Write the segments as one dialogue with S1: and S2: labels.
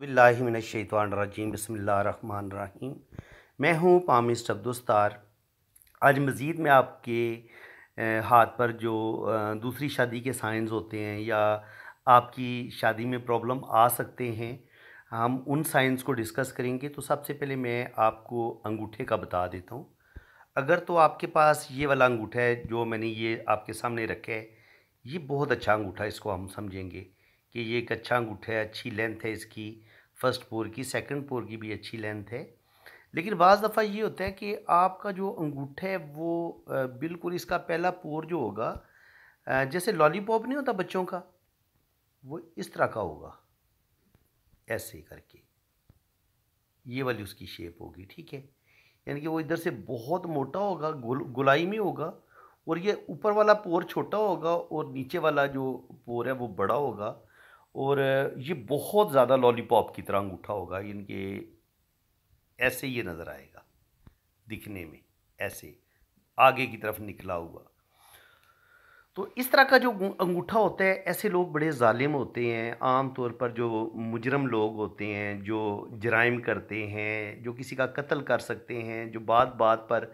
S1: बिल्लाशैतवानरजीम बसमीम मैं हूँ पामिस्ट अब्दुस्तार आज मज़ीद मैं आपके हाथ पर जो दूसरी शादी के साइंस होते हैं या आपकी शादी में प्रॉब्लम आ सकते हैं हम उन साइंस को डिस्कस करेंगे तो सबसे पहले मैं आपको अंगूठे का बता देता हूँ अगर तो आपके पास ये वाला अंगूठा है जो मैंने ये आपके सामने रखा है ये बहुत अच्छा अंगूठा इसको हम समझेंगे कि ये एक अच्छा अंगूठा है अच्छी लेंथ है इसकी फर्स्ट पोर की सेकंड पोर की भी अच्छी लेंथ है लेकिन बज़ दफ़ा ये होता है कि आपका जो अंगूठा है वो बिल्कुल इसका पहला पोर जो होगा जैसे लॉलीपॉप नहीं होता बच्चों का वो इस तरह का होगा ऐसे करके ये वाली उसकी शेप होगी ठीक है यानी कि वो इधर से बहुत मोटा होगा गोल में होगा और ये ऊपर वाला पोर छोटा होगा और नीचे वाला जो पोर है वो बड़ा होगा और ये बहुत ज़्यादा लॉलीपॉप की तरह अंगूठा होगा इनके ऐसे ये नज़र आएगा दिखने में ऐसे आगे की तरफ निकला हुआ तो इस तरह का जो अंगूठा होता है ऐसे लोग बड़े ालिम होते हैं आम तौर पर जो मुजरम लोग होते हैं जो जराइम करते हैं जो किसी का कत्ल कर सकते हैं जो बात बात पर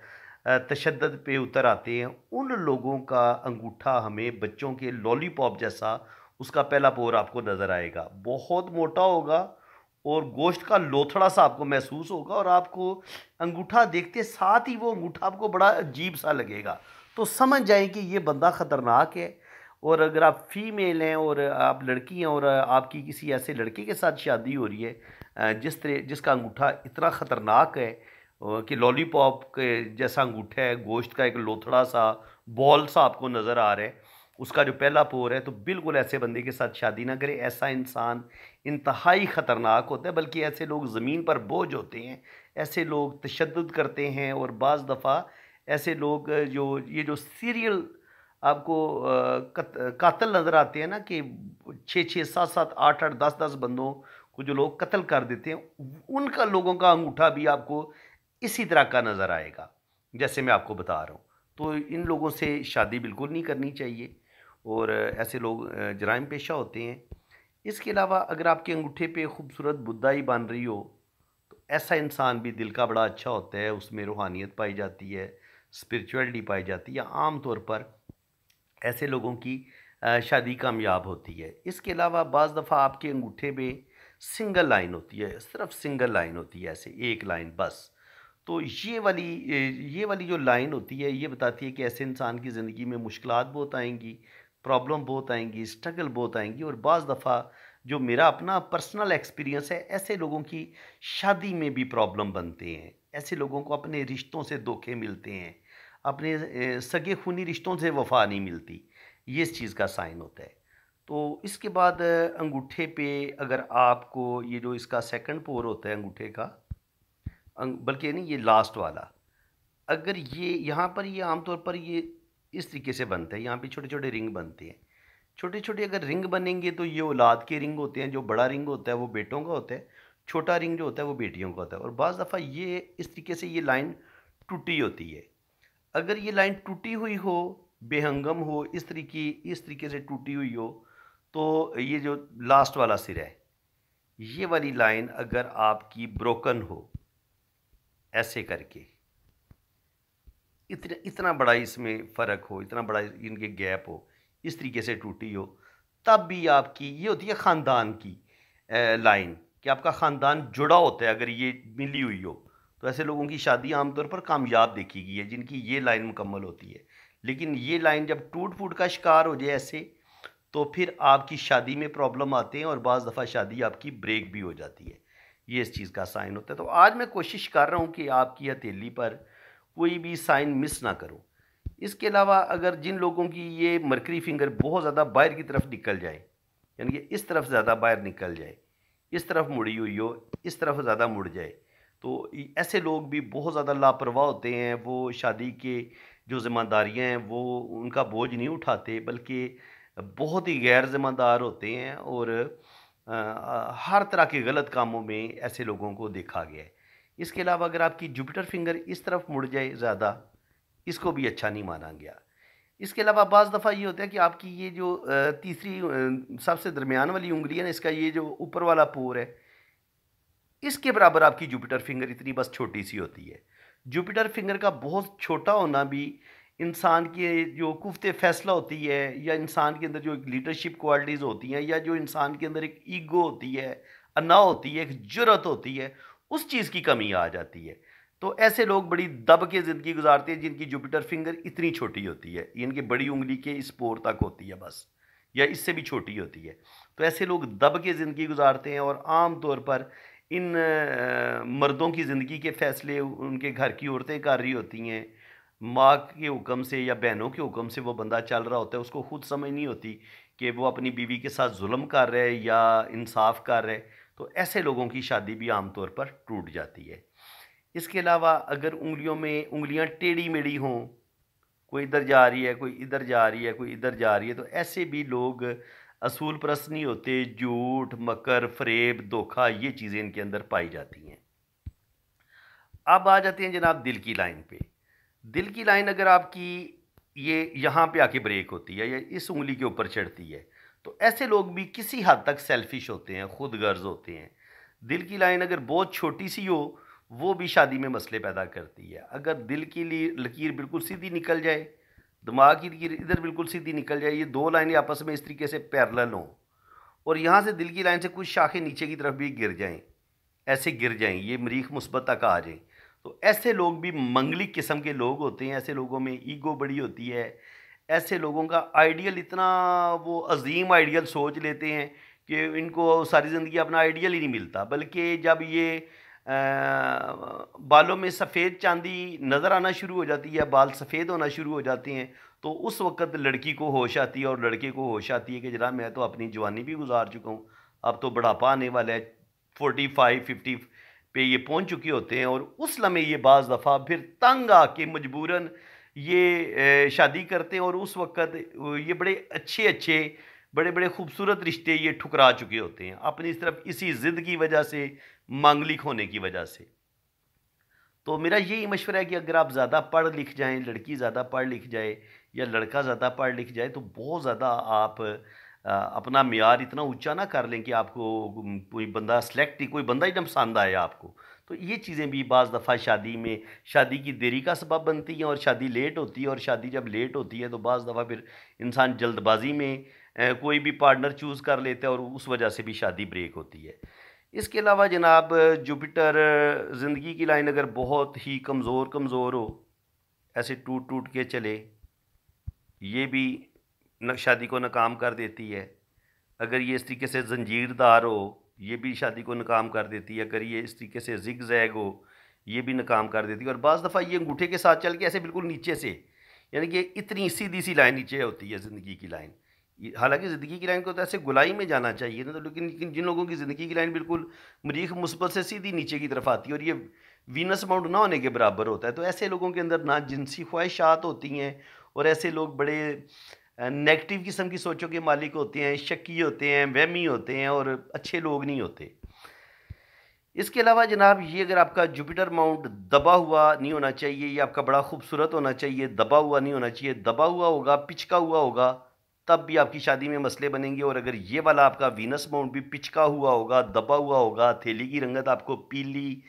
S1: तशद पे उतर आते हैं उन लोगों का अंगूठा हमें बच्चों के लॉलीपॉप जैसा उसका पहला पोर आपको नज़र आएगा बहुत मोटा होगा और गोश्त का लोथड़ा सा आपको महसूस होगा और आपको अंगूठा देखते साथ ही वो अंगूठा आपको बड़ा अजीब सा लगेगा तो समझ जाएं कि ये बंदा ख़तरनाक है और अगर आप फीमेल हैं और आप लड़की हैं और आपकी किसी ऐसे लड़के के साथ शादी हो रही है जिस तरह जिसका अंगूठा इतना ख़तरनाक है कि लॉलीपॉप के जैसा अंगूठा है गोश्त का एक लोथड़ा सा बॉल सा आपको नज़र आ रहा है उसका जो पहला पोर है तो बिल्कुल ऐसे बंदे के साथ शादी ना करें ऐसा इंसान इंतहाई ख़तरनाक होता है बल्कि ऐसे लोग ज़मीन पर बोझ होते हैं ऐसे लोग तशद करते हैं और बज़ दफ़ा ऐसे लोग जो ये जो सीरियल आपको कत्ल नज़र आते हैं ना कि छः छः सात सात आठ आठ दस दस बंदों को जो लोग कत्ल कर देते हैं उनका लोगों का अंगूठा भी आपको इसी तरह का नज़र आएगा जैसे मैं आपको बता रहा हूँ तो इन लोगों से शादी बिल्कुल नहीं करनी चाहिए और ऐसे लोग जराइम पेशा होते हैं इसके अलावा अगर आपके अंगूठे पे खूबसूरत बुद्धाई बन रही हो तो ऐसा इंसान भी दिल का बड़ा अच्छा होता है उसमें रूहानियत पाई जाती है स्पिरिचुअलिटी पाई जाती है आम तौर पर ऐसे लोगों की शादी कामयाब होती है इसके अलावा बज़ दफ़ा आपके अंगूठे में सिंगल लाइन होती है सिर्फ सिंगल लाइन होती है ऐसे एक लाइन बस तो ये वाली ये वाली जो लाइन होती है ये बताती है कि ऐसे इंसान की ज़िंदगी में मुश्किल बहुत आएंगी प्रॉब्लम बहुत आएंगी स्ट्रगल बहुत आएंगी और बज़ दफ़ा जो मेरा अपना पर्सनल एक्सपीरियंस है ऐसे लोगों की शादी में भी प्रॉब्लम बनते हैं ऐसे लोगों को अपने रिश्तों से धोखे मिलते हैं अपने सगे खूनी रिश्तों से वफा नहीं मिलती ये इस चीज़ का साइन होता है तो इसके बाद अंगूठे पे अगर आपको ये जो इसका सेकंड पोर होता है अंगूठे का बल्कि नहीं ये लास्ट वाला अगर ये यहाँ पर ये आमतौर पर ये इस तरीके से बनता है यहाँ पे छोटे छोटे रिंग बनते हैं छोटे छोटे अगर रिंग बनेंगे तो ये औलाद के रिंग होते हैं जो बड़ा रिंग होता है वो बेटों का होता है छोटा रिंग जो होता है वो बेटियों का होता है और बज़ दफ़ा ये इस तरीके से ये लाइन टूटी होती है अगर ये लाइन टूटी हुई हो बेहंगम हो इस तरीके इस तरीके से टूटी हुई हो तो ये जो लास्ट वाला सिर है ये वाली लाइन अगर आपकी ब्रोकन हो ऐसे करके इतना इतना बड़ा इसमें फ़र्क हो इतना बड़ा इनके गैप हो इस तरीके से टूटी हो तब भी आपकी ये होती है ख़ानदान की लाइन कि आपका ख़ानदान जुड़ा होता है अगर ये मिली हुई हो तो ऐसे लोगों की शादी आमतौर पर कामयाब देखी गई है जिनकी ये लाइन मुकम्मल होती है लेकिन ये लाइन जब टूट फूट का शिकार हो जाए ऐसे तो फिर आपकी शादी में प्रॉब्लम आते हैं और बज़ दफ़ा शादी आपकी ब्रेक भी हो जाती है ये इस चीज़ का साइन होता है तो आज मैं कोशिश कर रहा हूँ कि आपकी हथेली पर कोई भी साइन मिस ना करो इसके अलावा अगर जिन लोगों की ये मरकरी फिंगर बहुत ज़्यादा बाहर की तरफ निकल जाए यानी कि इस तरफ ज़्यादा बाहर निकल जाए इस तरफ मुड़ी हुई हो इस तरफ ज़्यादा मुड़ जाए तो ऐसे लोग भी बहुत ज़्यादा लापरवाह होते हैं वो शादी के जो ज़िम्मेदारियाँ हैं वो उनका बोझ नहीं उठाते बल्कि बहुत ही गैर ज़िम्मेदार होते हैं और आ, हर तरह के गलत कामों में ऐसे लोगों को देखा गया है इसके अलावा अगर आपकी जुपिटर फिंगर इस तरफ मुड़ जाए ज़्यादा इसको भी अच्छा नहीं माना गया इसके अलावा बज़ दफ़ा ये होता है कि आपकी ये जो तीसरी सबसे दरमियान वाली उंगली है ना इसका ये जो ऊपर वाला पोर है इसके बराबर आपकी जुपिटर फिंगर इतनी बस छोटी सी होती है जुपिटर फिंगर का बहुत छोटा होना भी इंसान के जो कुफ्त फैसला होती है या इंसान के अंदर जो लीडरशिप क्वालिटीज़ होती हैं या जो इंसान के अंदर एक ईगो होती है अना होती है एक जरूरत होती है उस चीज़ की कमी आ जाती है तो ऐसे लोग बड़ी दब के ज़िंदगी गुजारते हैं जिनकी जुपिटर फिंगर इतनी छोटी होती है इनकी बड़ी उंगली के इस पोर तक होती है बस या इससे भी छोटी होती है तो ऐसे लोग दब के ज़िंदगी गुजारते हैं और आम तौर पर इन मर्दों की ज़िंदगी के फ़ैसले उनके घर की औरतें कर रही होती हैं माँ के हुक्म से या बहनों के हुक्म से वो बंदा चल रहा होता है उसको खुद समझ नहीं होती कि वो अपनी बीवी के साथ जुल्म कर रहे या इंसाफ कर रहे तो ऐसे लोगों की शादी भी आमतौर पर टूट जाती है इसके अलावा अगर उंगलियों में उंगलियां टेढ़ी मेढ़ी हों कोई इधर जा रही है कोई इधर जा रही है कोई इधर जा रही है तो ऐसे भी लोग असूल प्रश्न नहीं होते झूठ मकर फ्रेब धोखा ये चीज़ें इनके अंदर पाई जाती हैं अब आ जाते हैं जनाब दिल की लाइन पे दिल की लाइन अगर आपकी ये यहाँ पे आके ब्रेक होती है या इस उंगली के ऊपर चढ़ती है तो ऐसे लोग भी किसी हद तक सेल्फिश होते हैं खुद गर्ज होते हैं दिल की लाइन अगर बहुत छोटी सी हो वो भी शादी में मसले पैदा करती है अगर दिल की लकीर बिल्कुल सीधी निकल जाए दिमाग की लकीर इधर बिल्कुल सीधी निकल जाए ये दो लाइनें आपस में इस तरीके से पैरल हों और यहाँ से दिल की लाइन से कुछ शाखें नीचे की तरफ भी गिर जाएं ऐसे गिर जाएं ये मरीख मुस्बत तक आ जाएँ तो ऐसे लोग भी मंगलिक किस्म के लोग होते हैं ऐसे लोगों में ईगो बड़ी होती है ऐसे लोगों का आइडियल इतना वो अजीम आइडियल सोच लेते हैं कि इनको सारी ज़िंदगी अपना आइडियल ही नहीं मिलता बल्कि जब ये आ, बालों में सफ़ेद चांदी नज़र आना शुरू हो जाती है बाल सफ़ेद होना शुरू हो जाते हैं तो उस वक्त लड़की को होश आती है और लड़के को होश आती है कि जरा मैं तो अपनी जवानी भी गुजार चुका हूँ अब तो बढ़ापा आने वाला है फोर्टी फाइव फिफ्टी पे ये पहुँच चुके होते हैं और उस लम्हे ये बाज़ दफ़ा फिर तंग आके मजबूरन ये शादी करते हैं और उस वक़्त ये बड़े अच्छे अच्छे बड़े बड़े खूबसूरत रिश्ते ये ठुकरा चुके होते हैं अपनी इस तरफ इसी ज़िद की वजह से मांगलिक होने की वजह से तो मेरा यही मशवरा है कि अगर आप ज़्यादा पढ़ लिख जाएं लड़की ज़्यादा पढ़ लिख जाए या लड़का ज़्यादा पढ़ लिख जाए तो बहुत ज़्यादा आप अपना मैार इतना ऊँचा ना कर लें कि आपको कोई बंदा सेलेक्ट ही कोई बंदा ही ना पसंद आए आपको तो ये चीज़ें भी बज़ दफ़ा शादी में शादी की देरी का सबब बनती हैं और शादी लेट होती है और शादी जब लेट होती है तो बज़ दफ़ा फिर इंसान जल्दबाजी में कोई भी पार्टनर चूज़ कर लेता है और उस वजह से भी शादी ब्रेक होती है इसके अलावा जनाब जुपिटर ज़िंदगी की लाइन अगर बहुत ही कमज़ोर कमज़ोर हो ऐसे टूट टूट के चले ये भी शादी को नाकाम कर देती है अगर ये इस तरीके से जंजीरदार हो ये भी शादी को नाकाम कर देती है अगर ये इस तरीके से जिग जैग हो ये भी नाकाम कर देती है और बज़ दफ़ा ये अंगूठे के साथ चल के ऐसे बिल्कुल नीचे से यानी कि इतनी सीधी सी लाइन नीचे होती है ज़िंदगी की लाइन हालांकि ज़िंदगी की लाइन को तो ऐसे गुलाई में जाना चाहिए ना तो लेकिन जिन लोगों की ज़िंदगी की लाइन बिल्कुल मरीख मुस्बत से सीधी नीचे की तरफ आती है और ये वीनस माउंट ना होने के बराबर होता है तो ऐसे लोगों के अंदर ना जिनसी ख्वाहिशात होती हैं और ऐसे लोग बड़े नेगेटिव किस्म की सोचों के मालिक होते हैं शक्की होते हैं वहमी होते हैं और अच्छे लोग नहीं होते इसके अलावा जनाब ये अगर आपका जुपिटर माउंट दबा हुआ नहीं होना चाहिए ये आपका बड़ा खूबसूरत होना चाहिए दबा हुआ नहीं होना चाहिए दबा हुआ होगा पिचका हुआ होगा तब भी आपकी शादी में मसले बनेंगे और अगर ये वाला आपका वीनस माउंट भी पिचका हुआ होगा दबा हुआ होगा थैली की रंगत आपको पीली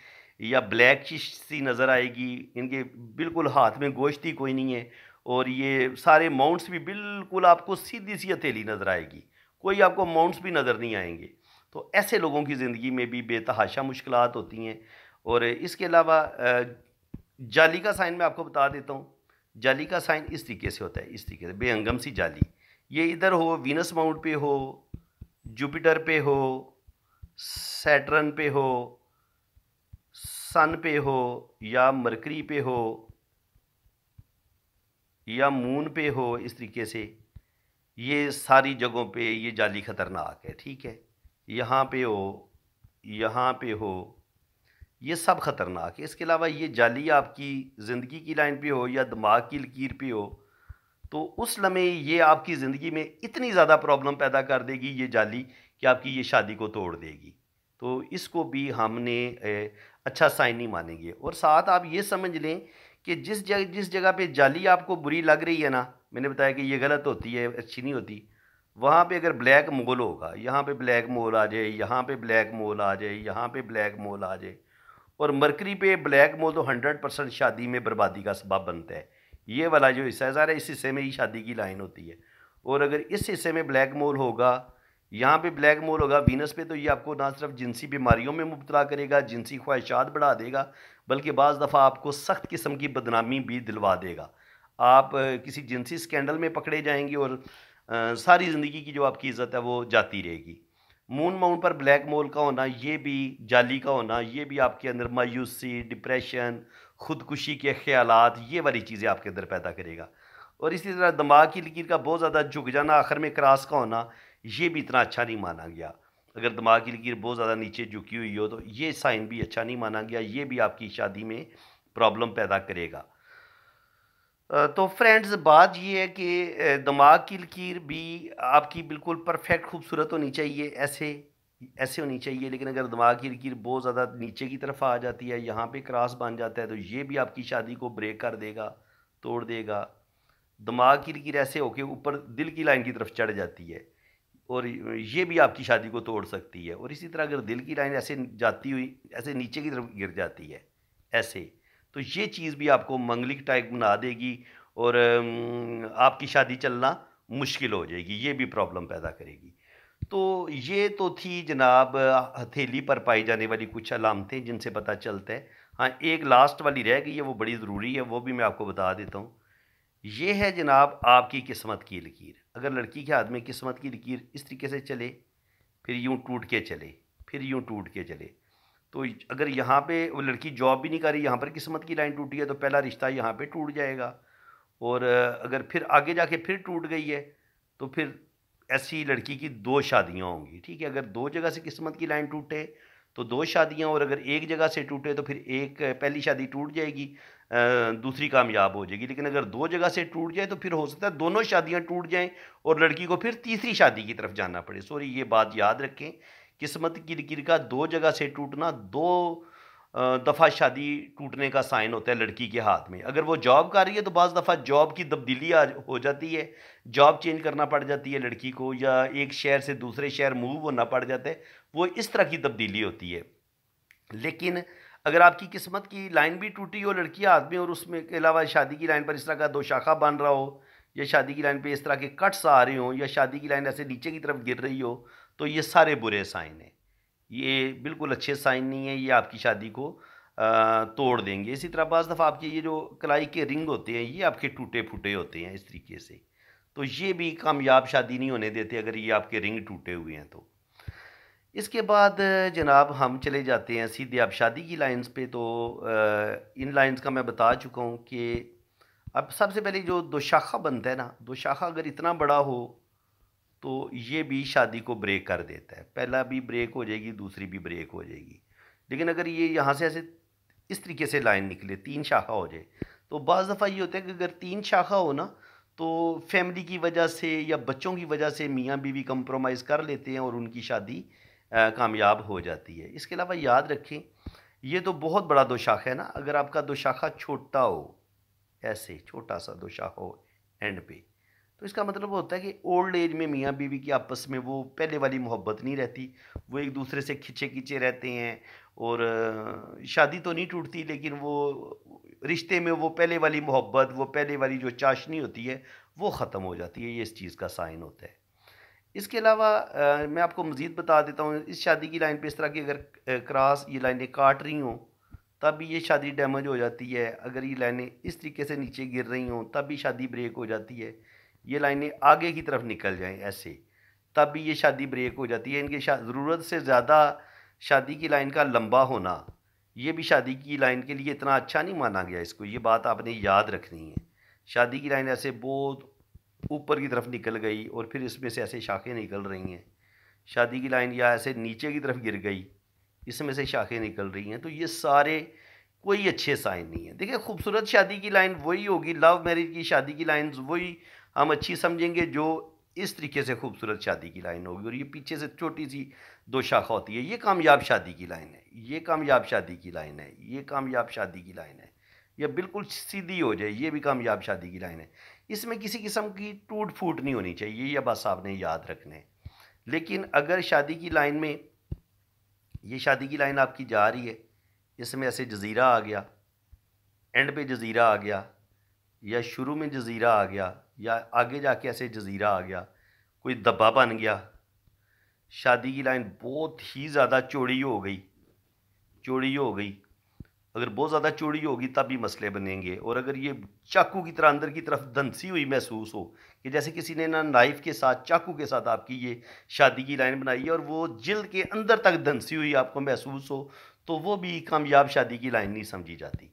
S1: या ब्लैक सी नज़र आएगी इनके बिल्कुल हाथ में गोश्त ही कोई नहीं है और ये सारे माउंट्स भी बिल्कुल आपको सीधी सी हथेली नज़र आएगी कोई आपको माउंट्स भी नज़र नहीं आएंगे तो ऐसे लोगों की ज़िंदगी में भी बेतहाशा मुश्किल होती हैं और इसके अलावा जाली का साइन मैं आपको बता देता हूँ जाली का साइन इस तरीके से होता है इस तरीके से बेहंगम सी जाली ये इधर हो वीनस माउंट पे हो जुपिटर पे हो सैटरन पे हो सन पे हो या मरकरी पे हो या मून पे हो इस तरीके से ये सारी जगहों पे ये जाली ख़तरनाक है ठीक है यहाँ पे हो यहाँ पे हो ये सब ख़तरनाक है इसके अलावा ये जाली आपकी ज़िंदगी की लाइन पे हो या दिमाग की लकीर पे हो तो उस लम्हे ये आपकी ज़िंदगी में इतनी ज़्यादा प्रॉब्लम पैदा कर देगी ये जाली कि आपकी ये शादी को तोड़ देगी तो इसको भी हमने अच्छा साइन नहीं मानेंगे और साथ आप ये समझ लें कि जिस जगह जिस जगह पे जाली आपको बुरी लग रही है ना मैंने बताया कि ये गलत होती है अच्छी नहीं होती वहाँ पे अगर ब्लैक मोल होगा यहाँ पे ब्लैक मोल आ जाए यहाँ पे ब्लैक मोल आ जाए यहाँ पे ब्लैक मोल आ जाए और मरकरी पे ब्लैक मोल तो हंड्रेड परसेंट शादी में बर्बादी का सबब बनता है ये वाला जो हिस्सा है सारा इस हिस्से में ही शादी की लाइन होती है और अगर इस हिस्से में ब्लैक मोल होगा यहाँ पे ब्लैक मोल होगा वीनस पे तो ये आपको ना सिर्फ जिनसी बीमारियों में मुबतला करेगा जिनसी ख्वाहिशात बढ़ा देगा बल्कि बज़ दफ़ा आपको सख्त किस्म की बदनामी भी दिलवा देगा आप किसी जिनसी स्कैंडल में पकड़े जाएंगे और आ, सारी ज़िंदगी की जो आपकी इज़्ज़त है वो जाती रहेगी मून माउंट पर ब्लैक मोल का होना ये भी जाली का होना ये भी आपके अंदर मायूसी डिप्रेशन ख़ुदकुशी के ख्याल ये वाली चीज़ें आपके अंदर पैदा करेगा और इसी तरह दिमाग की लकीर का बहुत ज़्यादा झुक जाना आखिर में क्रास का होना ये भी इतना अच्छा नहीं माना गया अगर दिमाग की लकीर बहुत ज़्यादा नीचे झुकी हुई हो तो ये साइन भी अच्छा नहीं माना गया ये भी आपकी शादी में प्रॉब्लम पैदा करेगा तो फ्रेंड्स बात यह है कि दिमाग की लकीर भी आपकी बिल्कुल परफेक्ट खूबसूरत होनी चाहिए ऐसे ऐसे होनी चाहिए लेकिन अगर दिमाग की लकीर बहुत ज़्यादा नीचे की तरफ आ जाती है यहाँ पे क्रॉस बन जाता है तो ये भी आपकी शादी को ब्रेक कर देगा तोड़ देगा दिमाग की लकीर ऐसे होके ऊपर दिल की लाइन की तरफ चढ़ जाती है और ये भी आपकी शादी को तोड़ सकती है और इसी तरह अगर दिल की लाइन ऐसे जाती हुई ऐसे नीचे की तरफ गिर जाती है ऐसे तो ये चीज़ भी आपको मंगलिक टाइप बना देगी और आपकी शादी चलना मुश्किल हो जाएगी ये भी प्रॉब्लम पैदा करेगी तो ये तो थी जनाब हथेली पर पाई जाने वाली कुछ अलामतें जिनसे पता चलता है हाँ एक लास्ट वाली रह गई है वो बड़ी ज़रूरी है वो भी मैं आपको बता देता हूँ ये है जनाब आपकी किस्मत की लकीर अगर लड़की के हाथ में किस्मत की लकीर इस तरीके से चले फिर यूँ टूट के चले फिर यूँ टूट के चले तो अगर यहाँ पे वो लड़की जॉब भी नहीं कर रही यहाँ पर किस्मत की लाइन टूटी है तो पहला रिश्ता यहाँ पे टूट जाएगा और अगर फिर आगे जाके फिर टूट गई है तो फिर ऐसी लड़की की दो शादियाँ होंगी ठीक है अगर दो जगह से किस्मत की लाइन टूटे तो दो शादियाँ और अगर एक जगह से टूटे तो फिर एक पहली शादी टूट जाएगी दूसरी कामयाब हो जाएगी लेकिन अगर दो जगह से टूट जाए तो फिर हो सकता है दोनों शादियाँ टूट जाएँ और लड़की को फिर तीसरी शादी की तरफ जाना पड़े सॉरी ये बात याद रखें किस्मत की लकीर का दो जगह से टूटना दो दफ़ा शादी टूटने का साइन होता है लड़की के हाथ में अगर वो जॉब कर रही है तो बज़ दफ़ा जॉब की तब्दीली हो जाती है जॉब चेंज करना पड़ जाती है लड़की को या एक शहर से दूसरे शहर मूव होना पड़ जाता है वो इस तरह की तब्दीली होती है लेकिन अगर आपकी किस्मत की लाइन भी टूटी हो लड़की आदमी और उसमें के अलावा शादी की लाइन पर इस तरह का दो शाखा बन रहा हो या शादी की लाइन पर इस तरह के कट्स आ रहे हों या शादी की लाइन ऐसे नीचे की तरफ गिर रही हो तो ये सारे बुरे साइन हैं ये बिल्कुल अच्छे साइन नहीं है ये आपकी शादी को तोड़ देंगे इसी तरह बज़ दफ़ा आपके ये जो कलाई के रिंग होते हैं ये आपके टूटे फूटे होते हैं इस तरीके से तो ये भी कामयाब शादी नहीं होने देते अगर ये आपके रिंग टूटे हुए हैं तो इसके बाद जनाब हम चले जाते हैं सीधे अब शादी की लाइंस पे तो इन लाइंस का मैं बता चुका हूँ कि अब सबसे पहले जो दोशाखा बनता है ना दोशाखा अगर इतना बड़ा हो तो ये भी शादी को ब्रेक कर देता है पहला भी ब्रेक हो जाएगी दूसरी भी ब्रेक हो जाएगी लेकिन अगर ये यहाँ से ऐसे इस तरीके से लाइन निकले तीन शाखा हो जाए तो बज़ दफ़ा ये होता है कि अगर तीन शाखा हो ना तो फैमिली की वजह से या बच्चों की वजह से मियाँ बीवी कंप्रोमाइज़ कर लेते हैं और उनकी शादी कामयाब हो जाती है इसके अलावा याद रखें ये तो बहुत बड़ा दोशाखा है ना अगर आपका दोशाखा छोटा हो ऐसे छोटा सा दोशाखा हो एंड पे तो इसका मतलब होता है कि ओल्ड एज में मियाँ बीवी की आपस में वो पहले वाली मोहब्बत नहीं रहती वो एक दूसरे से खिंचे खिंचे रहते हैं और शादी तो नहीं टूटती लेकिन वो रिश्ते में वो पहले वाली मोहब्बत वो पहले वाली जो चाशनी होती है वो ख़त्म हो जाती है ये इस चीज़ का साइन होता है इसके अलावा मैं आपको मज़ीद बता देता हूँ इस शादी की लाइन पे इस तरह की अगर क्रॉस ये लाइनें काट रही हों तब भी ये शादी डैमेज हो जाती है अगर ये लाइनें इस तरीके से नीचे गिर रही हों तब भी शादी ब्रेक हो जाती है ये लाइनें आगे की तरफ निकल जाएँ ऐसे तब भी ये शादी ब्रेक हो जाती है इनके ज़रूरत से ज़्यादा शादी की लाइन का लंबा होना ये भी शादी की लाइन के लिए इतना अच्छा नहीं माना गया इसको ये बात आपने याद रखनी है शादी की लाइन ऐसे बहुत ऊपर की तरफ निकल गई और फिर इसमें से ऐसे शाखें निकल रही हैं शादी की लाइन या ऐसे नीचे की तरफ गिर गई इसमें से शाखें निकल रही हैं तो ये सारे कोई अच्छे साइन नहीं है देखिए खूबसूरत शादी की लाइन वही होगी लव मैरिज की शादी की लाइन वही हम अच्छी समझेंगे जो इस तरीके से खूबसूरत शादी की लाइन होगी और ये पीछे से छोटी सी दो शाखा होती है ये कामयाब शादी की लाइन है ये कामयाब शादी की लाइन है ये कामयाब शादी की लाइन है यह बिल्कुल सीधी हो जाए ये भी कामयाब शादी की लाइन है इसमें किसी किस्म की टूट फूट नहीं होनी चाहिए यह बस आपने याद रखना है लेकिन अगर शादी की लाइन में ये शादी की लाइन आपकी जा रही है इसमें ऐसे जजीरा आ गया एंड पे जजीरा आ गया या शुरू में जजीरा आ गया या आगे जाके ऐसे जजीरा आ गया कोई दब्बा बन गया शादी की लाइन बहुत ही ज़्यादा चौड़ी हो गई चौड़ी हो गई अगर बहुत ज़्यादा चौड़ी होगी तब भी मसले बनेंगे और अगर ये चाकू की तरह अंदर की तरफ धनसी हुई महसूस हो कि जैसे किसी ने ना नाइफ़ के साथ चाकू के साथ आपकी ये शादी की लाइन बनाई है और वो जिल्द के अंदर तक धनसी हुई आपको महसूस हो तो वो भी कामयाब शादी की लाइन नहीं समझी जाती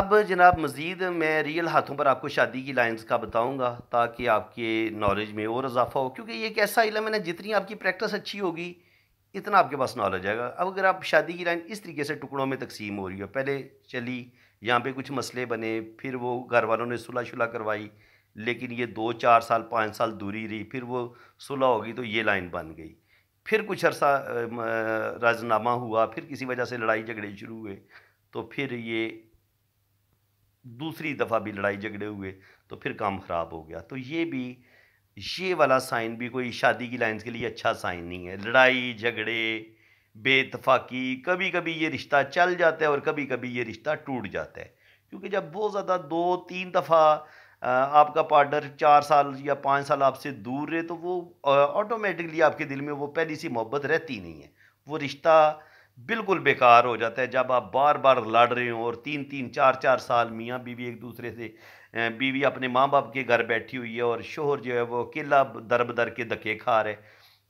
S1: अब जनाब मज़ीद मैं रियल हाथों पर आपको शादी की लाइन्स का बताऊंगा ताकि आपके नॉलेज में और इजाफा हो क्योंकि ये एक ऐसा इलम है ना जितनी आपकी प्रैक्टिस अच्छी होगी इतना आपके पास नॉलेज आएगा अब अगर आप शादी की लाइन इस तरीके से टुकड़ों में तकसीम हो रही हो पहले चली यहाँ पे कुछ मसले बने फिर वो घर वालों ने सुलह शुला करवाई लेकिन ये दो चार साल पाँच साल दूरी रही फिर वो सुलह होगी तो ये लाइन बन गई फिर कुछ अरसा राजनामा हुआ फिर किसी वजह से लड़ाई झगड़े शुरू हुए तो फिर ये दूसरी दफ़ा भी लड़ाई झगड़े हुए तो फिर काम ख़राब हो गया तो ये भी ये वाला साइन भी कोई शादी की लाइन्स के लिए अच्छा साइन नहीं है लड़ाई झगड़े बेतफाकी कभी कभी ये रिश्ता चल जाता है और कभी कभी ये रिश्ता टूट जाता है क्योंकि जब बहुत ज़्यादा दो तीन दफ़ा आपका पार्टनर चार साल या पाँच साल आपसे दूर रहे तो वो ऑटोमेटिकली आपके दिल में वो पहली सी मोहब्बत रहती नहीं है वो रिश्ता बिल्कुल बेकार हो जाता है जब आप बार बार लड़ रहे हो और तीन तीन चार चार साल मियाँ बीवी एक दूसरे से बीवी अपने माँ बाप के घर बैठी हुई है और शोहर जो है वो अकेला दर बदर के धक्के खा रहे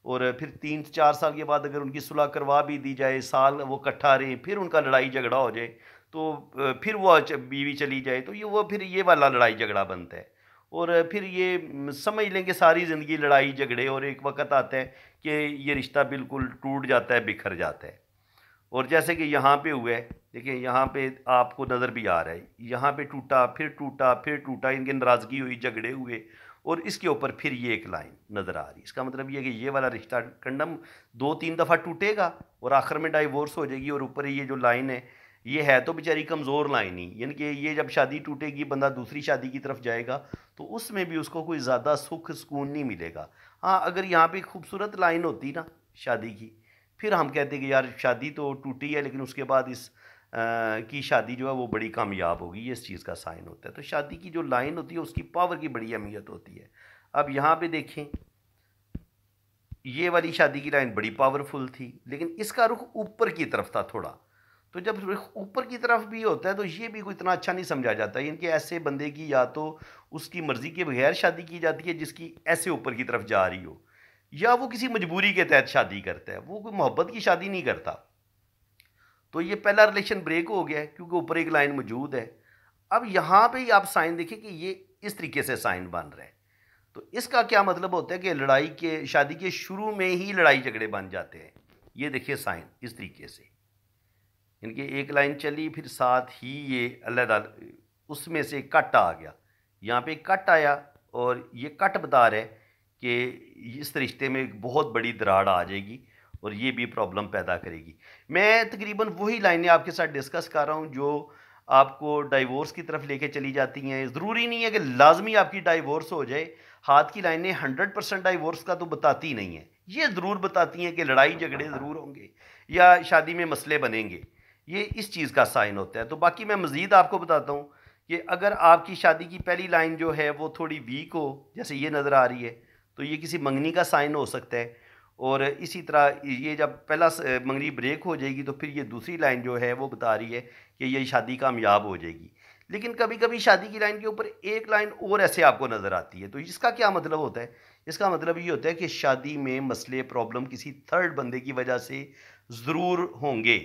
S1: और फिर तीन चार साल के बाद अगर उनकी सुलह करवा भी दी जाए साल वो इकट्ठा रहे फिर उनका लड़ाई झगड़ा हो जाए तो फिर वो बीवी चली जाए तो ये वो फिर ये वाला लड़ाई झगड़ा बनता है और फिर ये समझ लें कि सारी ज़िंदगी लड़ाई झगड़े और एक वक्त आता है कि ये रिश्ता बिल्कुल टूट जाता है बिखर जाता है और जैसे कि यहाँ पे हुआ है देखिए यहाँ पे आपको नज़र भी आ रहा है यहाँ पे टूटा फिर टूटा फिर टूटा इनके नाराज़गी हुई झगड़े हुए और इसके ऊपर फिर ये एक लाइन नज़र आ रही इसका मतलब ये कि ये वाला रिश्ता कंडम दो तीन दफ़ा टूटेगा और आखिर में डाइवोर्स हो जाएगी और ऊपर ये जो लाइन है ये है तो बेचारी कमज़ोर लाइन ही यानी कि ये जब शादी टूटेगी बंदा दूसरी शादी की तरफ जाएगा तो उसमें भी उसको कोई ज़्यादा सुख सुकून नहीं मिलेगा हाँ अगर यहाँ पर खूबसूरत लाइन होती ना शादी की फिर हम कहते कि यार शादी तो टूटी है लेकिन उसके बाद इस की शादी जो है वो बड़ी कामयाब होगी ये इस चीज़ का साइन होता है तो शादी की जो लाइन होती है उसकी पावर की बड़ी अहमियत होती है अब यहाँ पे देखें ये वाली शादी की लाइन बड़ी पावरफुल थी लेकिन इसका रुख ऊपर की तरफ था थोड़ा तो जब रुख ऊपर की तरफ भी होता है तो ये भी कोई इतना अच्छा नहीं समझा जाता यानी कि ऐसे बंदे की या तो उसकी मर्ज़ी के बगैर शादी की जाती है जिसकी ऐसे ऊपर की तरफ जा रही हो या वो किसी मजबूरी के तहत शादी करता है वो कोई मोहब्बत की शादी नहीं करता तो ये पहला रिलेशन ब्रेक हो गया है क्योंकि ऊपर एक लाइन मौजूद है अब यहाँ पे ही आप साइन देखिए कि ये इस तरीके से साइन बन रहा है तो इसका क्या मतलब होता है कि लड़ाई के शादी के शुरू में ही लड़ाई झगड़े बन जाते हैं ये देखिए साइन इस तरीके से इनकी एक लाइन चली फिर साथ ही ये अलग उसमें से कट आ गया यहाँ पे कट आया और ये कट बता रहे कि इस रिश्ते में एक बहुत बड़ी दराड़ आ जाएगी और ये भी प्रॉब्लम पैदा करेगी मैं तकरीबन वही लाइनें आपके साथ डिस्कस कर रहा हूँ जो आपको डाइवोर्स की तरफ लेके चली जाती हैं ज़रूरी नहीं है कि लाजमी आपकी डाइवोर्स हो जाए हाथ की लाइनें हंड्रेड परसेंट डाइवोर्स का तो बताती नहीं है ये ज़रूर बताती हैं कि लड़ाई झगड़े ज़रूर होंगे या शादी में मसले बनेंगे ये इस चीज़ का साइन होता है तो बाकी मैं मज़ीद आपको बताता हूँ कि अगर आपकी शादी की पहली लाइन जो है वो थोड़ी वीक हो जैसे ये नज़र आ रही है तो ये किसी मंगनी का साइन हो सकता है और इसी तरह ये जब पहला मंगनी ब्रेक हो जाएगी तो फिर ये दूसरी लाइन जो है वो बता रही है कि ये शादी कामयाब हो जाएगी लेकिन कभी कभी शादी की लाइन के ऊपर एक लाइन और ऐसे आपको नज़र आती है तो इसका क्या मतलब होता है इसका मतलब ये होता है कि शादी में मसले प्रॉब्लम किसी थर्ड बंदे की वजह से ज़रूर होंगे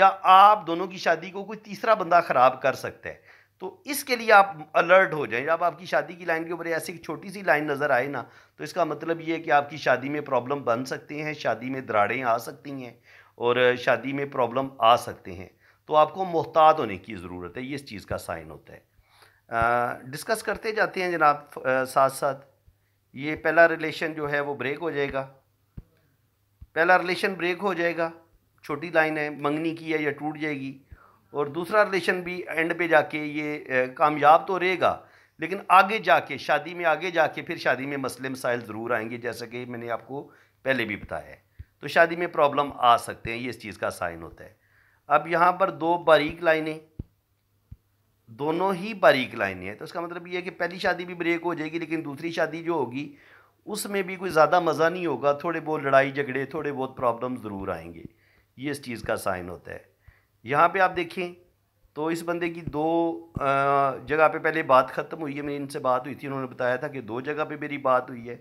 S1: या आप दोनों की शादी को कोई तीसरा बंदा ख़राब कर सकता है तो इसके लिए आप अलर्ट हो जाएं जब आपकी शादी की लाइन के ऊपर ऐसी छोटी सी लाइन नज़र आए ना तो इसका मतलब ये है कि आपकी शादी में प्रॉब्लम बन सकते हैं शादी में दराड़ें आ सकती हैं और शादी में प्रॉब्लम आ सकते हैं तो आपको मोहताद होने की ज़रूरत है ये इस चीज़ का साइन होता है डिस्कस करते जाते हैं जनाब साथ साथ ये पहला रिलेशन जो है वो ब्रेक हो जाएगा पहला रिलेशन ब्रेक हो जाएगा छोटी लाइन है मंगनी की है या टूट जाएगी और दूसरा रिलेशन भी एंड पे जाके ये कामयाब तो रहेगा लेकिन आगे जाके शादी में आगे जाके फिर शादी में मसले मसाइल ज़रूर आएंगे जैसा कि मैंने आपको पहले भी बताया है तो शादी में प्रॉब्लम आ सकते हैं ये इस चीज़ का साइन होता है अब यहाँ पर दो बारीक लाइनें दोनों ही बारीक लाइनें हैं तो इसका मतलब ये है कि पहली शादी भी ब्रेक हो जाएगी लेकिन दूसरी शादी जो होगी उसमें भी कोई ज़्यादा मज़ा नहीं होगा थोड़े बहुत लड़ाई झगड़े थोड़े बहुत प्रॉब्लम ज़रूर आएंगे ये इस चीज़ का साइन होता है यहाँ पे आप देखें तो इस बंदे की दो जगह पे पहले बात ख़त्म हुई है मेरी इनसे बात हुई थी उन्होंने बताया था कि दो जगह पे मेरी बात हुई है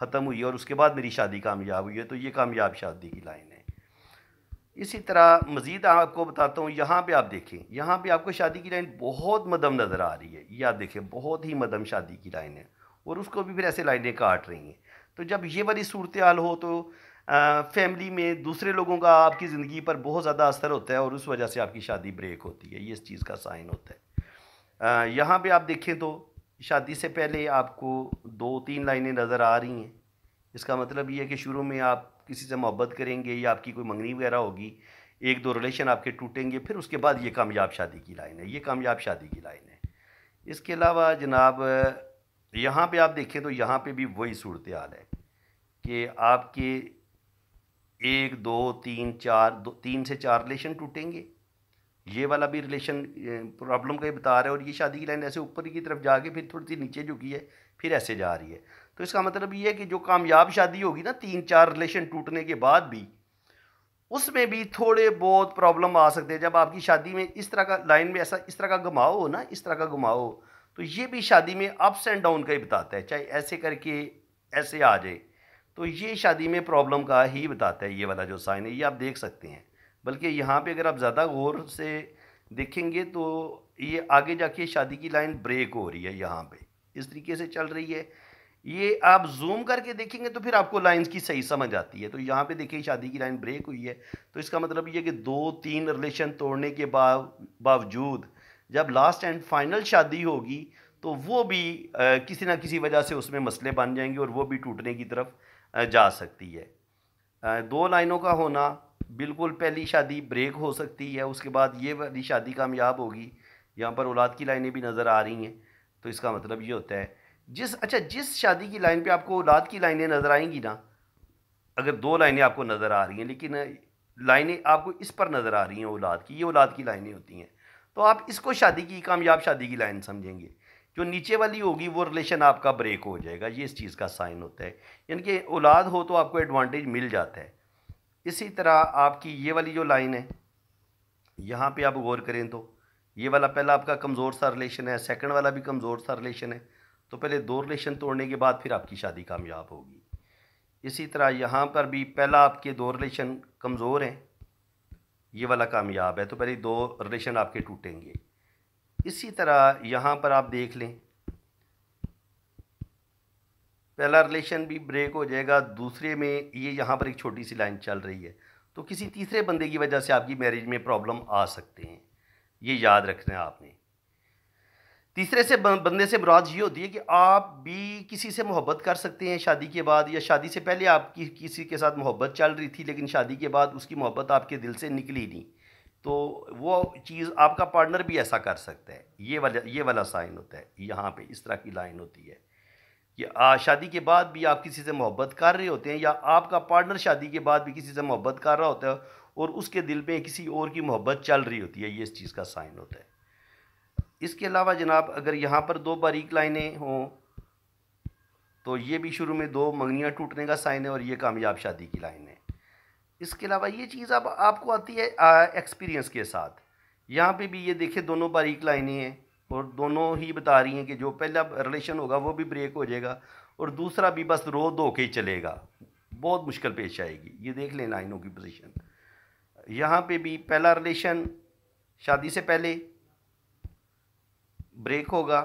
S1: ख़त्म हुई है और उसके बाद मेरी शादी कामयाब हुई है तो ये कामयाब शादी की लाइन है इसी तरह मज़ीद आपको बताता हूँ यहाँ पर आप देखें यहाँ पर आपको शादी की लाइन बहुत मदम नज़र आ रही है ये आप देखें बहुत ही मदम शादी की लाइन है और उसको भी फिर ऐसे लाइनें काट रही हैं तो जब ये वाली सूरत हाल हो तो फैमिली में दूसरे लोगों का आपकी ज़िंदगी पर बहुत ज़्यादा असर होता है और उस वजह से आपकी शादी ब्रेक होती है ये इस चीज़ का साइन होता है यहाँ पर आप देखें तो शादी से पहले आपको दो तीन लाइनें नज़र आ रही हैं इसका मतलब ये है कि शुरू में आप किसी से मोहब्बत करेंगे या आपकी कोई मंगनी वगैरह होगी एक दो रिलेशन आपके टूटेंगे फिर उसके बाद ये कामयाब शादी की लाइन है ये कामयाब शादी की लाइन है इसके अलावा जनाब यहाँ पे आप देखें तो यहाँ पे भी वही सूरत हाल है कि आपके एक दो तीन चार दो तीन से चार रिलेशन टूटेंगे ये वाला भी रिलेशन प्रॉब्लम का ही बता रहा है और ये शादी की लाइन ऐसे ऊपर की तरफ जाके फिर थोड़ी सी नीचे झुकी है फिर ऐसे जा रही है तो इसका मतलब ये है कि जो कामयाब शादी होगी ना तीन चार रिलेशन टूटने के बाद भी उसमें भी थोड़े बहुत प्रॉब्लम आ सकते हैं जब आपकी शादी में इस तरह का लाइन में ऐसा इस तरह का घुमाओ हो ना इस तरह का घुमाओ तो ये भी शादी में अप्स एंड डाउन का ही बताता है चाहे ऐसे करके ऐसे आ जाए तो ये शादी में प्रॉब्लम का ही बताता है ये वाला जो साइन है ये आप देख सकते हैं बल्कि यहाँ पे अगर आप ज़्यादा गौर से देखेंगे तो ये आगे जाके शादी की लाइन ब्रेक हो रही है यहाँ पे इस तरीके से चल रही है ये आप जूम करके देखेंगे तो फिर आपको लाइंस की सही समझ आती है तो यहाँ पे देखिए शादी की लाइन ब्रेक हुई है तो इसका मतलब ये कि दो तीन रिलेशन तोड़ने के बाव बावजूद जब लास्ट एंड फाइनल शादी होगी तो वो भी आ, किसी ना किसी वजह से उसमें मसले बन जाएंगे और वो भी टूटने की तरफ जा सकती है दो लाइनों का होना बिल्कुल पहली शादी ब्रेक हो सकती है उसके बाद ये वाली शादी कामयाब होगी यहाँ पर औलाद की लाइनें भी नज़र आ रही हैं तो इसका मतलब ये होता है जिस अच्छा जिस शादी की लाइन पे आपको औलाद की लाइनें नज़र आएंगी ना अगर दो लाइनें आपको नज़र आ रही हैं लेकिन लाइनें आपको इस पर नज़र आ रही हैं औलाद की ये औलाद की लाइनें होती हैं तो आप इसको शादी की कामयाब शादी की लाइन समझेंगे जो नीचे वाली होगी वो रिलेशन आपका ब्रेक हो जाएगा ये इस चीज़ का साइन होता है यानी कि औलाद हो तो आपको एडवांटेज मिल जाता है इसी तरह आपकी ये वाली जो लाइन है यहाँ पे आप गौर करें तो ये वाला पहला आपका कमज़ोर सा रिलेशन है सेकंड वाला भी कमज़ोर सा रिलेशन है तो पहले दो रिलेशन तोड़ने के बाद फिर आपकी शादी कामयाब होगी इसी तरह यहाँ पर भी पहला आपके दो रिलेशन कमज़ोर हैं ये वाला कामयाब है तो पहले दो रिलेशन आपके टूटेंगे इसी तरह यहाँ पर आप देख लें पहला रिलेशन भी ब्रेक हो जाएगा दूसरे में ये यहाँ पर एक छोटी सी लाइन चल रही है तो किसी तीसरे बंदे की वजह से आपकी मैरिज में प्रॉब्लम आ सकते हैं ये याद रखना है आपने तीसरे से बंदे से मुराद ये होती है कि आप भी किसी से मोहब्बत कर सकते हैं शादी के बाद या शादी से पहले आपकी किसी के साथ मोहब्बत चल रही थी लेकिन शादी के बाद उसकी मोहब्बत आपके दिल से निकली नहीं तो वो चीज़ आपका पार्टनर भी ऐसा कर सकता है ये वाला ये वाला साइन होता है यहाँ पे इस तरह की लाइन होती है कि शादी के बाद भी आप किसी से मोहब्बत कर रहे होते हैं या आपका पार्टनर शादी के बाद भी किसी से मोहब्बत कर रहा होता है और उसके दिल में किसी और की मोहब्बत चल रही होती है ये इस चीज़ का साइन होता है इसके अलावा जनाब अगर यहाँ पर दो बारीक लाइनें हों तो ये भी शुरू में दो मंगनियाँ टूटने का साइन है और ये कामयाब शादी की लाइन है इसके अलावा ये चीज़ अब आपको आती है एक्सपीरियंस के साथ यहाँ पे भी ये देखिए दोनों बारीक लाइनें हैं और दोनों ही बता रही हैं कि जो पहला रिलेशन होगा वो भी ब्रेक हो जाएगा और दूसरा भी बस रो धो के ही चलेगा बहुत मुश्किल पेश आएगी ये देख लें लाइनों की पोजीशन यहाँ पर भी पहला रिलेशन शादी से पहले ब्रेक होगा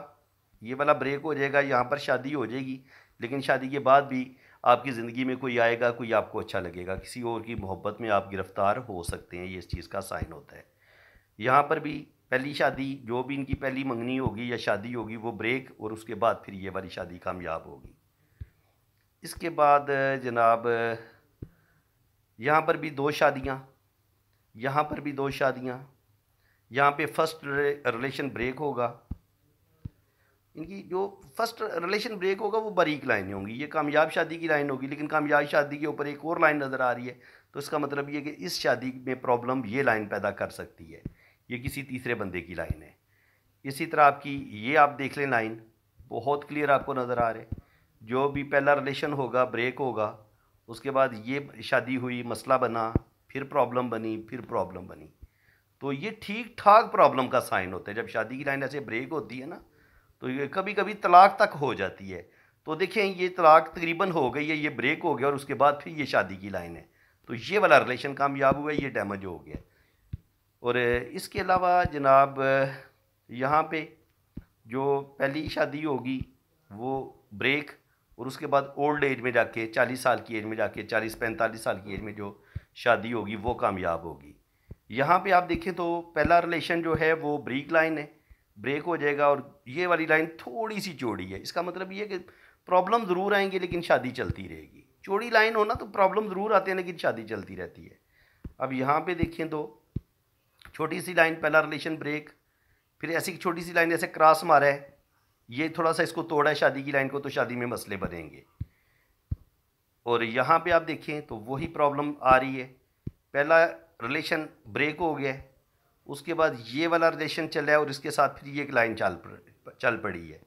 S1: ये वाला ब्रेक हो जाएगा यहाँ पर शादी हो जाएगी लेकिन शादी के बाद भी आपकी ज़िंदगी में कोई आएगा कोई आपको अच्छा लगेगा किसी और की मोहब्बत में आप गिरफ़्तार हो सकते हैं ये इस चीज़ का साइन होता है यहाँ पर भी पहली शादी जो भी इनकी पहली मंगनी होगी या शादी होगी वो ब्रेक और उसके बाद फिर ये वाली शादी कामयाब होगी इसके बाद जनाब यहाँ पर भी दो शादियाँ यहाँ पर भी दो शादियाँ यहाँ पे फर्स्ट रिलेशन ब्रेक होगा इनकी जो फर्स्ट रिलेशन ब्रेक होगा वो बारीक लाइन होंगी ये कामयाब शादी की लाइन होगी लेकिन कामयाब शादी के ऊपर एक और लाइन नज़र आ रही है तो इसका मतलब ये कि इस शादी में प्रॉब्लम ये लाइन पैदा कर सकती है ये किसी तीसरे बंदे की लाइन है इसी तरह आपकी ये आप देख लें लाइन बहुत क्लियर आपको नज़र आ रहे जो भी पहला रिलेशन होगा ब्रेक होगा उसके बाद ये शादी हुई मसला बना फिर प्रॉब्लम बनी फिर प्रॉब्लम बनी तो ये ठीक ठाक प्रॉब्लम का साइन होता है जब शादी की लाइन ऐसे ब्रेक होती है ना तो ये कभी कभी तलाक तक हो जाती है तो देखें ये तलाक तकरीबन हो गई है ये ब्रेक हो गया और उसके बाद फिर ये शादी की लाइन है तो ये वाला रिलेशन कामयाब हुआ ये डैमेज हो गया और इसके अलावा जनाब यहाँ पे जो पहली शादी होगी वो ब्रेक और उसके बाद ओल्ड एज में जाके चालीस साल की एज में जाके चालीस पैंतालीस साल की एज में जो शादी होगी वो कामयाब होगी यहाँ पे आप देखें तो पहला रिलेशन जो है वो ब्रेक लाइन है ब्रेक हो जाएगा और ये वाली लाइन थोड़ी सी चौड़ी है इसका मतलब ये कि प्रॉब्लम ज़रूर आएंगी लेकिन शादी चलती रहेगी चौड़ी लाइन होना तो प्रॉब्लम ज़रूर आते हैं लेकिन शादी चलती रहती है अब यहाँ पे देखें तो छोटी सी लाइन पहला रिलेशन ब्रेक फिर ऐसी छोटी सी लाइन ऐसे क्रॉस मारा है ये थोड़ा सा इसको तोड़ा है शादी की लाइन को तो शादी में मसले बनेंगे और यहाँ पे आप देखें तो वही प्रॉब्लम आ रही है पहला रिलेशन ब्रेक हो गया है उसके बाद ये वाला रिलेशन चल रहा है और इसके साथ फिर ये एक लाइन चल चल पड़ी है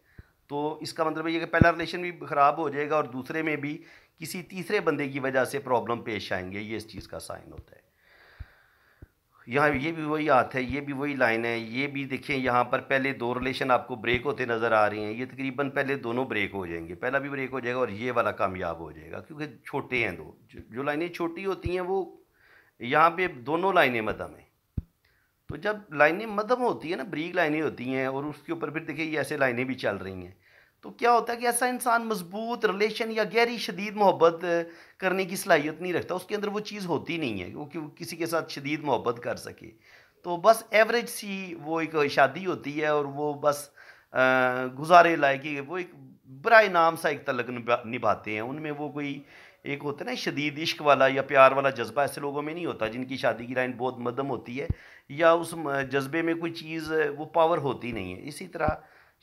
S1: तो इसका मतलब ये कि पहला रिलेशन भी ख़राब हो जाएगा और दूसरे में भी किसी तीसरे बंदे की वजह से प्रॉब्लम पेश आएंगे ये इस चीज़ का साइन होता है यहाँ ये भी वही हाथ है ये भी वही लाइन है ये भी देखें यहाँ पर पहले दो रिलेशन आपको ब्रेक होते नज़र आ रहे हैं ये तकरीबन पहले दोनों ब्रेक हो जाएंगे पहला भी ब्रेक हो जाएगा और ये वाला कामयाब हो जाएगा क्योंकि छोटे हैं दो जो, जो लाइनें छोटी होती हैं वो यहाँ पे दोनों लाइनें मदम हैं तो जब लाइनें मदम होती है ना ब्रीक लाइनें होती हैं और उसके ऊपर फिर देखिए ऐसे लाइनें भी चल रही हैं तो क्या होता है कि ऐसा इंसान मजबूत रिलेशन या गहरी शदीद मोहब्बत करने की सलाहियत नहीं रखता उसके अंदर वो चीज़ होती नहीं है वो कि किसी के साथ शदीद मोहब्बत कर सके तो बस एवरेज सी वो एक शादी होती है और वो बस गुजारे लायकी वो एक बुरा नाम सा एक तलक निभा, निभाते हैं उनमें वो कोई एक होता है ना शदीद इश्क वाला या प्यार वाला जज्बा ऐसे लोगों में नहीं होता जिनकी शादी की लाइन बहुत मदम होती है या उस जज्बे में कोई चीज़ वो पावर होती नहीं है इसी तरह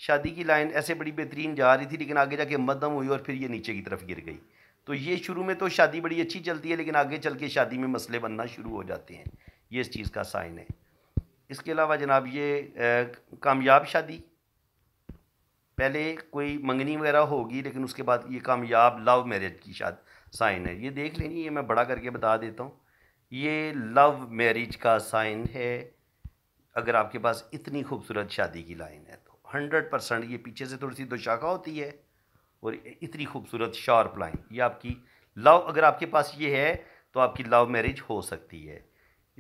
S1: शादी की लाइन ऐसे बड़ी बेहतरीन जा रही थी लेकिन आगे जाके मदम हुई और फिर ये नीचे की तरफ गिर गई तो ये शुरू में तो शादी बड़ी अच्छी चलती है लेकिन आगे चल के शादी में मसले बनना शुरू हो जाते हैं ये इस चीज़ का साइन है इसके अलावा जनाब ये कामयाब शादी पहले कोई मंगनी वगैरह होगी लेकिन उसके बाद ये कामयाब लव मैरिज की शादी साइन है ये देख लेंगे ये मैं बड़ा करके बता देता हूँ ये लव मैरिज का साइन है अगर आपके पास इतनी खूबसूरत शादी की लाइन है तो हंड्रेड परसेंट ये पीछे से थोड़ी सी शाखा होती है और इतनी खूबसूरत शार्प लाइन ये आपकी लव अगर आपके पास ये है तो आपकी लव मैरिज हो सकती है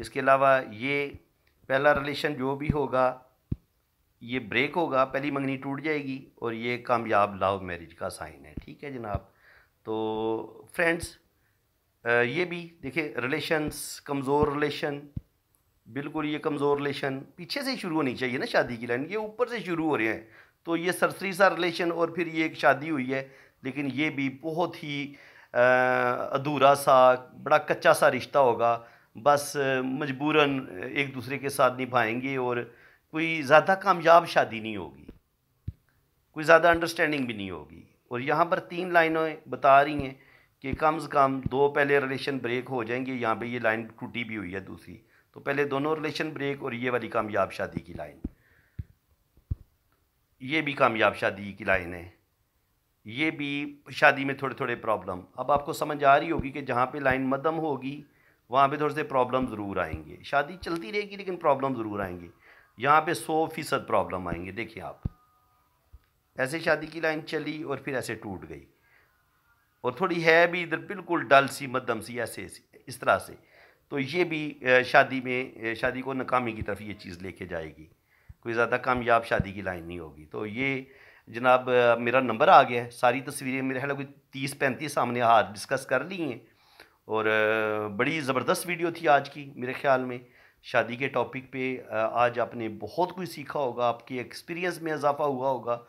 S1: इसके अलावा ये पहला रिलेशन जो भी होगा ये ब्रेक होगा पहली मंगनी टूट जाएगी और ये कामयाब लव मैरिज का साइन है ठीक है जनाब तो फ्रेंड्स ये भी देखिए रिलेशंस कमज़ोर रिलेशन बिल्कुल ये कमज़ोर रिलेशन पीछे से ही शुरू होनी चाहिए ना शादी की लाइन ये ऊपर से शुरू हो रहे हैं तो ये सरसरी सा रिलेशन और फिर ये एक शादी हुई है लेकिन ये भी बहुत ही अधूरा सा बड़ा कच्चा सा रिश्ता होगा बस मजबूरन एक दूसरे के साथ निभाएंगे और कोई ज़्यादा कामयाब शादी नहीं होगी कोई ज़्यादा अंडरस्टैंडिंग भी नहीं होगी और यहाँ पर तीन लाइनें बता रही हैं कि कम से कम दो पहले रिलेशन ब्रेक हो जाएंगे यहाँ पे ये लाइन टूटी भी हुई है दूसरी तो पहले दोनों रिलेशन ब्रेक और ये वाली कामयाब शादी की लाइन ये भी कामयाब शादी की लाइन है ये भी शादी में थोड़े थोड़े प्रॉब्लम अब आपको समझ आ रही होगी कि जहाँ पे लाइन मदम होगी वहाँ पे थोड़े से प्रॉब्लम ज़रूर आएंगे शादी चलती रहेगी लेकिन प्रॉब्लम ज़रूर आएंगे यहाँ पे सौ फीसद प्रॉब्लम आएंगे देखिए आप ऐसे शादी की लाइन चली और फिर ऐसे टूट गई और थोड़ी है भी इधर बिल्कुल डल सी मध्यम सी ऐसे इस तरह से तो ये भी शादी में शादी को नाकामी की तरफ ये चीज़ लेके जाएगी कोई ज़्यादा कामयाब शादी की लाइन नहीं होगी तो ये जनाब मेरा नंबर आ गया है सारी तस्वीरें मेरे ख्याल कोई तीस पैंतीस सामने हाथ डिस्कस कर ली हैं और बड़ी ज़बरदस्त वीडियो थी आज की मेरे ख्याल में शादी के टॉपिक पे आज आपने बहुत कुछ सीखा होगा आपके एक्सपीरियंस में इजाफा हुआ होगा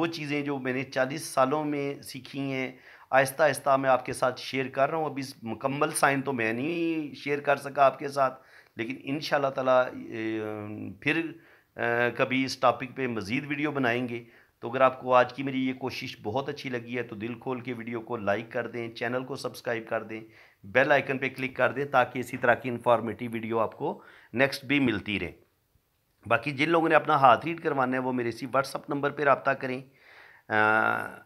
S1: वो चीज़ें जो मैंने चालीस सालों में सीखी हैं आहिस्ता आहिस्ता मैं आपके साथ शेयर कर रहा हूँ अभी मुकम्मल साइन तो मैं नहीं शेयर कर सका आपके साथ लेकिन इन ताला फिर कभी इस टॉपिक पे मज़ीद वीडियो बनाएंगे तो अगर आपको आज की मेरी ये कोशिश बहुत अच्छी लगी है तो दिल खोल के वीडियो को लाइक कर दें चैनल को सब्सक्राइब कर दें बेल आइकन पे क्लिक कर दें ताकि इसी तरह की इन्फॉर्मेटिव वीडियो आपको नेक्स्ट भी मिलती रहे बाकी जिन लोगों ने अपना हाथ रीड करवाना है वो मेरे इसी व्हाट्सअप नंबर पर रबता करें आ,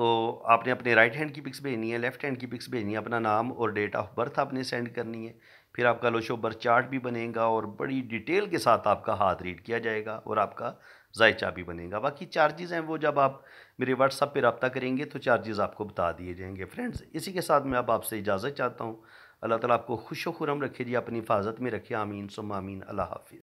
S1: तो आपने अपने राइट हैंड की पिक्स भेजनी है लेफ्ट हैंड की पिक्स भेजनी है अपना नाम और डेट ऑफ बर्थ आपने सेंड करनी है फिर आपका लोशो बर्थ चार्ट भी बनेगा और बड़ी डिटेल के साथ आपका हाथ रीड किया जाएगा और आपका जायचा भी बनेगा बाकी चार्जेज़ हैं वो जब आप मेरे व्हाट्सअप पर रबता करेंगे तो चार्जेज़ आपको बता दिए जाएंगे फ्रेंड्स इसी के साथ मैं अब आपसे इजाज़त चाहता हूँ अल्लाह ताला आपको खुश व खुरम रखे जी अपनी हिफाजत में रखे आमीन सुम आमीन अल्लाह